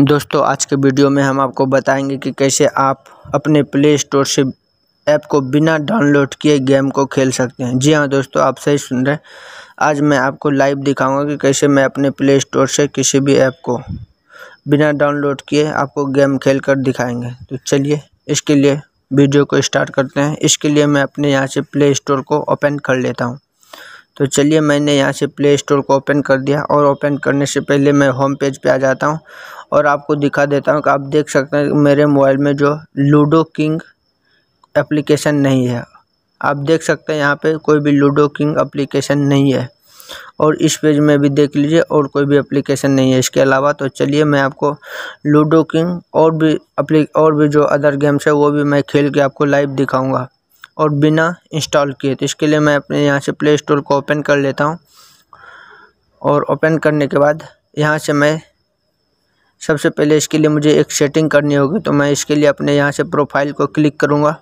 दोस्तों आज के वीडियो में हम आपको बताएंगे कि कैसे आप अपने प्ले स्टोर से ऐप को बिना डाउनलोड किए गेम को खेल सकते हैं जी हाँ दोस्तों आप सही सुन रहे हैं आज मैं आपको लाइव दिखाऊंगा कि कैसे मैं अपने प्ले स्टोर से किसी भी ऐप को बिना डाउनलोड किए आपको गेम खेल कर दिखाएंगे तो चलिए इसके लिए वीडियो को स्टार्ट करते हैं इसके लिए मैं अपने यहाँ से प्ले स्टोर को ओपन कर लेता हूँ तो चलिए मैंने यहाँ से प्ले स्टोर को ओपन कर दिया और ओपन करने से पहले मैं होम पेज पे आ जाता हूँ और आपको दिखा देता हूँ कि आप देख सकते हैं मेरे मोबाइल में जो लूडो किंग एप्लीकेशन नहीं है आप देख सकते हैं यहाँ पे कोई भी लूडो किंग एप्लीकेशन नहीं है और इस पेज में भी देख लीजिए और कोई भी एप्लीकेशन नहीं है इसके अलावा तो चलिए मैं आपको लूडो किंग और भी और भी जो अदर गेम्स है वो भी मैं खेल के आपको लाइव दिखाऊँगा और बिना इंस्टॉल किए तो इसके लिए मैं अपने यहाँ से प्ले स्टोर को ओपन कर लेता हूँ और ओपन करने के बाद यहाँ से मैं सबसे पहले इसके लिए मुझे एक सेटिंग करनी होगी तो मैं इसके लिए अपने यहाँ से प्रोफाइल को क्लिक करूँगा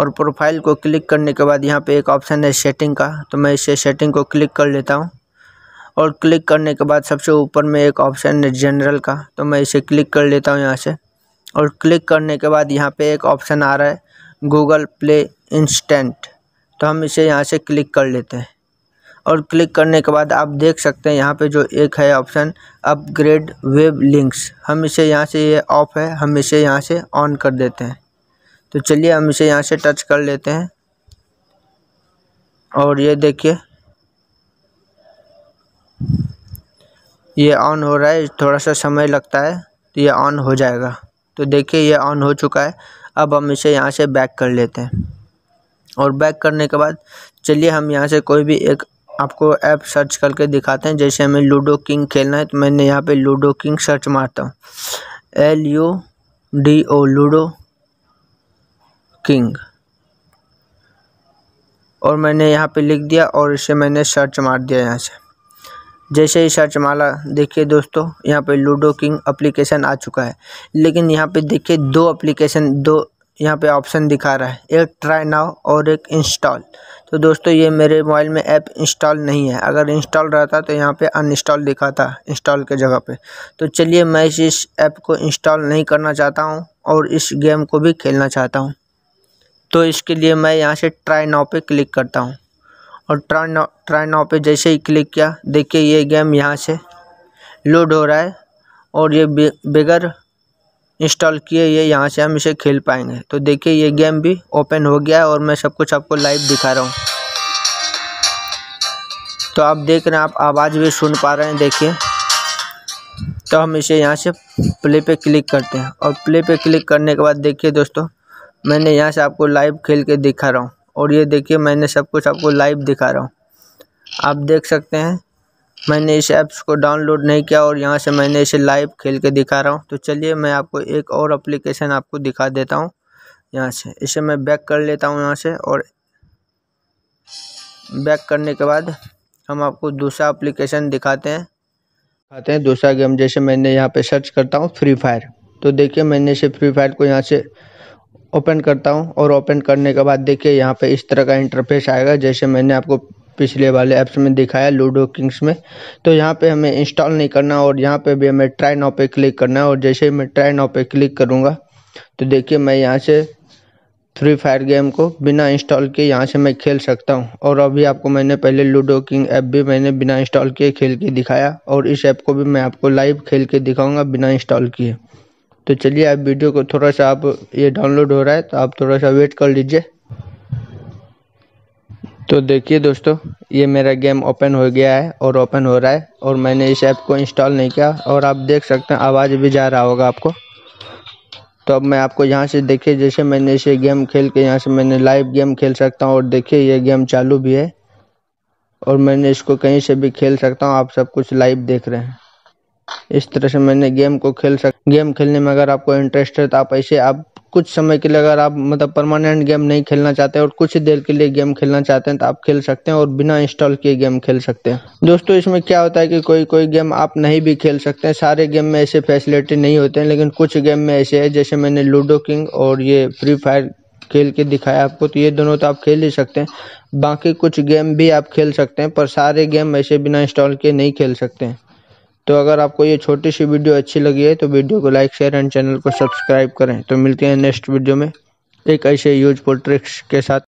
और प्रोफाइल को क्लिक करने के बाद यहाँ पे एक ऑप्शन है सेटिंग का तो मैं इसे सेटिंग को क्लिक कर लेता हूँ और क्लिक करने के बाद सबसे ऊपर में एक ऑप्शन है जनरल का तो मैं इसे क्लिक कर लेता हूँ यहाँ से और क्लिक करने के बाद यहाँ पे एक ऑप्शन आ रहा है गूगल प्ले इंस्टेंट तो हम इसे यहाँ से क्लिक कर लेते हैं और क्लिक करने के बाद आप देख सकते हैं यहाँ पे जो एक है ऑप्शन अपग्रेड वेब लिंक्स हम इसे यहाँ से ये यह ऑफ है हम इसे यहाँ से ऑन कर देते हैं तो चलिए हम इसे यहाँ से टच कर लेते हैं और ये देखिए ये ऑन हो रहा है थोड़ा सा समय लगता है तो ये ऑन हो जाएगा तो देखिए ये ऑन हो चुका है अब हम इसे यहाँ से बैक कर लेते हैं और बैक करने के बाद चलिए हम यहाँ से कोई भी एक आपको ऐप सर्च करके दिखाते हैं जैसे हमें लूडो किंग खेलना है तो मैंने यहाँ पे लूडो किंग सर्च मारता हूँ L U D O Ludo King और मैंने यहाँ पे लिख दिया और इसे मैंने सर्च मार दिया यहाँ से जैसे ही सर्च माला देखिए दोस्तों यहाँ पे लूडो किंग एप्लीकेशन आ चुका है लेकिन यहाँ पे देखिए दो एप्लीकेशन दो यहाँ पे ऑप्शन दिखा रहा है एक ट्राई नाउ और एक इंस्टॉल तो दोस्तों ये मेरे मोबाइल में ऐप इंस्टॉल नहीं है अगर इंस्टॉल रहता तो यहाँ पे अनइंस्टॉल दिखाता इंस्टॉल के जगह पे तो चलिए मैं इस इस ऐप को इंस्टॉल नहीं करना चाहता हूँ और इस गेम को भी खेलना चाहता हूँ तो इसके लिए मैं यहाँ से ट्राई नाव पर क्लिक करता हूँ और ट्राई नाव ट्राई नाव पर जैसे ही क्लिक किया देखिए ये गेम यहाँ से लोड हो रहा है और ये बगैर इंस्टॉल किए ये यहाँ से हम इसे खेल पाएंगे तो देखिए ये गेम भी ओपन हो गया है और मैं सब कुछ आपको लाइव दिखा रहा हूँ तो आप देख रहे हैं आप आवाज़ भी सुन पा रहे हैं देखिए तो हम इसे यहाँ से प्ले पे क्लिक करते हैं और प्ले पे क्लिक करने के बाद देखिए दोस्तों मैंने यहाँ से आपको लाइव खेल के दिखा रहा हूँ और ये देखिए मैंने सब कुछ आपको लाइव दिखा रहा हूँ आप देख सकते हैं मैंने इस ऐप्स को डाउनलोड नहीं किया और यहाँ से मैंने इसे लाइव खेल के दिखा रहा हूँ तो चलिए मैं आपको एक और अप्लीकेशन आपको दिखा देता हूँ यहाँ से इसे मैं बैक कर लेता हूँ यहाँ से और बैक करने के बाद हम आपको दूसरा अप्लीकेशन दिखाते हैं दिखाते हैं दूसरा गेम जैसे मैंने यहाँ पे सर्च करता हूँ फ्री फायर तो देखिए मैंने इसे फ्री फायर को यहाँ से ओपन करता हूँ और ओपन करने के बाद देखिए यहाँ पे इस तरह का इंटरफेस आएगा जैसे मैंने आपको पिछले वाले ऐप्स में दिखाया लूडो किंग्स में तो यहाँ पे हमें इंस्टॉल नहीं करना और यहाँ पे भी हमें ट्राई नाव पे क्लिक करना है और जैसे ही मैं ट्राई नाव पे क्लिक करूँगा तो देखिए मैं यहाँ से फ्री फायर गेम को बिना इंस्टॉल किए यहाँ से मैं खेल सकता हूँ और अभी आपको मैंने पहले लूडो किंग ऐप भी मैंने बिना इंस्टॉल किए खेल के दिखाया और इस ऐप को भी मैं आपको लाइव खेल के दिखाऊँगा बिना इंस्टॉल किए तो चलिए आप वीडियो को थोड़ा सा आप ये डाउनलोड हो रहा है तो आप थोड़ा सा वेट कर लीजिए तो देखिए दोस्तों ये मेरा गेम ओपन हो गया है और ओपन हो रहा है और मैंने इस ऐप को इंस्टॉल नहीं किया और आप देख सकते हैं आवाज़ भी जा रहा होगा आपको तो अब मैं आपको यहाँ से देखिए जैसे मैंने इसे गेम खेल के यहाँ से मैंने लाइव गेम खेल सकता हूँ और देखिए ये गेम चालू भी है और मैंने इसको कहीं से भी खेल सकता हूँ आप सब कुछ लाइव देख रहे हैं इस तरह से मैंने गेम को खेल सक गेम खेलने में अगर आपको इंटरेस्ट है तो आप ऐसे आप कुछ समय के लिए अगर आप मतलब परमानेंट गेम नहीं खेलना चाहते और कुछ देर के लिए गेम खेलना चाहते हैं तो आप खेल सकते हैं और बिना इंस्टॉल किए गेम खेल सकते हैं दोस्तों इसमें क्या होता है कि कोई कोई गेम आप नहीं भी खेल सकते हैं सारे गेम में ऐसे फैसिलिटी नहीं होते हैं लेकिन कुछ गेम में ऐसे है जैसे मैंने लूडो किंग और ये फ्री फायर खेल के दिखाया आपको तो ये दोनों तो आप खेल ही सकते हैं बाकी कुछ गेम भी आप खेल सकते हैं पर सारे गेम ऐसे बिना इंस्टॉल किए नहीं खेल सकते हैं तो अगर आपको ये छोटी सी वीडियो अच्छी लगी है तो वीडियो को लाइक शेयर एंड चैनल को सब्सक्राइब करें तो मिलते हैं नेक्स्ट वीडियो में एक ऐसे यूजफुल ट्रिक्स के साथ